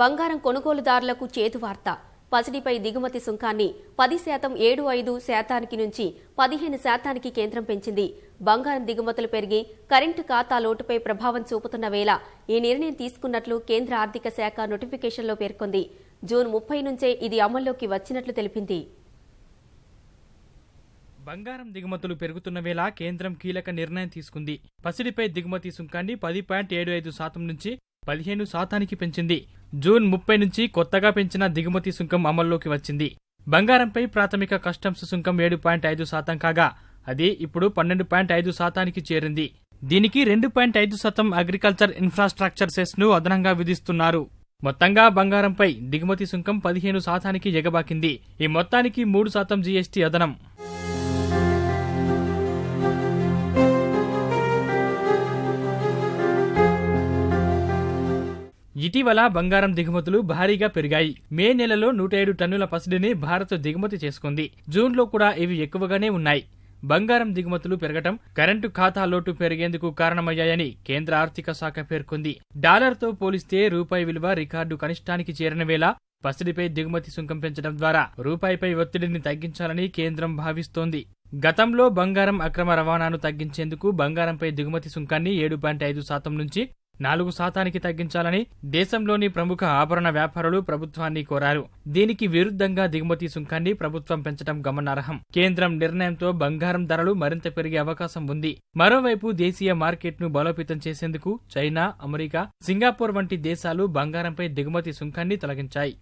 బంగారం కొనుగోలుదారులకు చేతువార్త పసిడిపై దిగుమతి సుంకాన్ని పది శాతం ఏడు ఐదు శాతానికి నుంచి పదిహేను శాతానికి కేంద్రం పెంచింది బంగారం దిగుమతులు పెరిగి కరెంటు ఖాతా లోటుపై ప్రభావం చూపుతున్న వేళ ఈ నిర్ణయం తీసుకున్నట్లు కేంద్ర ఆర్థిక శాఖ నోటిఫికేషన్లో పేర్కొంది జూన్ ముప్పై నుంచే ఇది అమల్లోకి వచ్చినట్లు తెలిపింది బంగారం దిగుమతులు పెరుగుతున్న వేళ కేంద్రం కీలక నిర్ణయం తీసుకుంది పసిడిపై దిగుమతి సుంకాన్ని పది పాయింట్ ఏడు ఐదు శాతం నుంచి పదిహేను శాతానికి పెంచింది జూన్ ముప్పై నుంచి కొత్తగా పెంచిన దిగుమతి సుంకం అమల్లోకి వచ్చింది బంగారంపై ప్రాథమిక కస్టమ్స్ సుంకం ఏడు పాయింట్ ఐదు శాతం కాగా అది ఇప్పుడు పన్నెండు పాయింట్ ఐదు శాతానికి చేరింది దీనికి రెండు పాయింట్ ఐదు శాతం అగ్రికల్చర్ ఇన్ఫ్రాస్ట్రక్చర్ సెస్ను అదనంగా విధిస్తున్నారు మొత్తంగా బంగారంపై దిగుమతి సుంకం పదిహేను శాతానికి ఎగబాకింది ఈ మొత్తానికి మూడు శాతం జీఎస్టీ అదనం ఇటీవల బంగారం దిగుమతులు భారీగా పెరిగాయి మే నెలలో నూట ఏడు టన్నుల పసిడిని భారత్ దిగుమతి చేసుకుంది జూన్లో కూడా ఇవి ఎక్కువగానే ఉన్నాయి బంగారం దిగుమతులు పెరగటం కరెంటు ఖాతా లోటు పెరిగేందుకు కారణమయ్యాయని కేంద్ర ఆర్థిక శాఖ పేర్కొంది డాలర్తో పోలిస్తే రూపాయి విలువ రికార్డు కనిష్టానికి చేరిన వేళ పసిడిపై దిగుమతి సుంకం పెంచడం ద్వారా రూపాయిపై ఒత్తిడిని తగ్గించాలని కేంద్రం భావిస్తోంది గతంలో బంగారం అక్రమ రవాణాను తగ్గించేందుకు బంగారంపై దిగుమతి సుంకాన్ని ఏడు పాయింట్ ఐదు శాతం నుంచి నాలుగు శాతానికి తగ్గించాలని దేశంలోని ప్రముఖ ఆభరణ వ్యాపారులు ప్రభుత్వాన్ని కోరారు దీనికి విరుద్ధంగా దిగుమతి సుంకాన్ని ప్రభుత్వం పెంచడం గమనార్హం కేంద్రం నిర్ణయంతో బంగారం ధరలు మరింత పెరిగే అవకాశం ఉంది మరోవైపు దేశీయ మార్కెట్ను బలోపేతం చేసేందుకు చైనా అమెరికా సింగపూర్ వంటి దేశాలు బంగారంపై దిగుమతి సుంకాన్ని తొలగించాయి